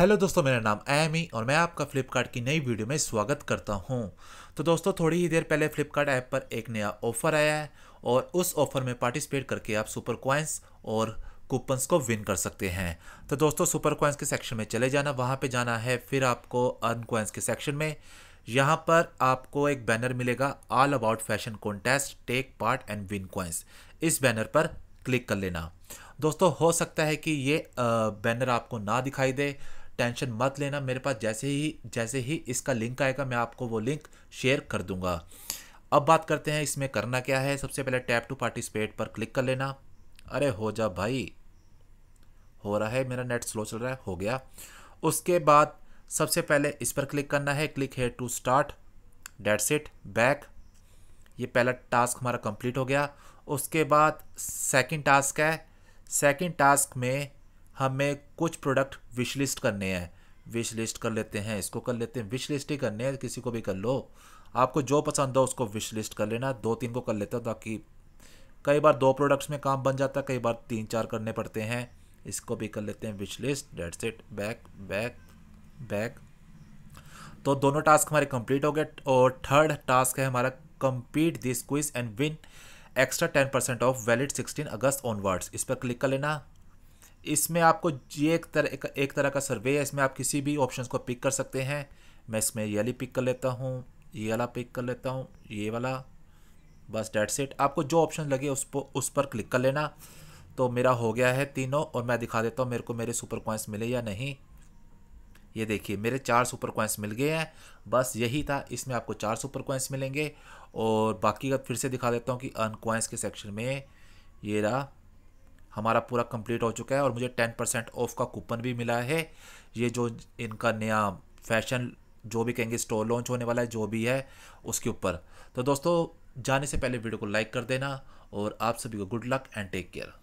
hello दोस्तों मेरा नाम एमी और मैं आपका फ्लिपकार्ट की नई वीडियो में स्वागत करता हूं तो दोस्तों थोड़ी ही देर पहले फ्लिपकार्ट ऐप पर एक नया ऑफर आया है और उस ऑफर में पार्टिसिपेट करके आप सुपर क्वाइंस और कूपन्स को विन कर सकते हैं तो दोस्तों सुपर क्वाइंस के सेक्शन में चले जाना वहाँ पर जाना है फिर आपको अर्न क्वाइंस के सेक्शन में यहाँ पर आपको एक बैनर मिलेगा all about fashion contest take part and win coins इस बैनर पर क्लिक कर लेना दोस्तों हो सकता है कि ये बैनर आपको ना दिखाई दे टेंशन मत लेना मेरे पास जैसे ही जैसे ही इसका लिंक आएगा मैं आपको वो लिंक शेयर कर दूंगा अब बात करते हैं इसमें करना क्या है सबसे पहले टैप टू पार्टिसिपेट पर क्लिक कर लेना अरे हो जा भाई हो रहा है मेरा नेट स्लो चल रहा है हो गया उसके बाद सबसे पहले इस पर क्लिक करना है क्लिक है to start date set back ये पहला टास्क हमारा कंप्लीट हो गया उसके बाद सेकंड टास्क है सेकंड टास्क में हमें कुछ प्रोडक्ट विश लिस्ट करने हैं विश लिस्ट कर लेते हैं इसको कर लेते हैं विश लिस्ट ही करने हैं किसी को भी कर लो आपको जो पसंद हो उसको विश लिस्ट कर लेना दो तीन को कर लेते हो ताकि कई बार दो प्रोडक्ट्स में काम बन जाता है कई बार तीन चार करने पड़ते हैं इसको भी कर लेते हैं wish list date set back back back तो दोनों टास्क हमारे कंप्लीट हो गए और थर्ड टास्क है हमारा complete this quiz and win extra ten percent off valid sixteen August onwards इस पर क्लिक कर लेना इसमें आपको ये एक तरह एक, एक तरह का सर्वे है इसमें आप किसी भी ऑप्शन को पिक कर सकते हैं मैं इसमें ये वाली पिक कर लेता हूँ ये वाला पिक कर लेता हूँ ये वाला बस डेट सेट आपको जो ऑप्शन लगे उस पर उस पर क्लिक कर लेना तो मेरा हो गया है तीनों और मैं दिखा देता हूँ मेरे को मेरे सुपर कॉइन्स मिले या नहीं ये देखिए मेरे चार सुपर कॉइन्स मिल गए हैं बस यही था इसमें आपको चार सुपर कॉइन्स मिलेंगे और बाकी का फिर से दिखा देता हूँ कि अन के सेक्शन में ये रहा हमारा पूरा कंप्लीट हो चुका है और मुझे टेन परसेंट ऑफ का कूपन भी मिला है ये जो इनका नया फैशन जो भी कहेंगे स्टोर लॉन्च होने वाला है जो भी है उसके ऊपर तो दोस्तों जाने से पहले वीडियो को लाइक कर देना और आप सभी को good luck and take care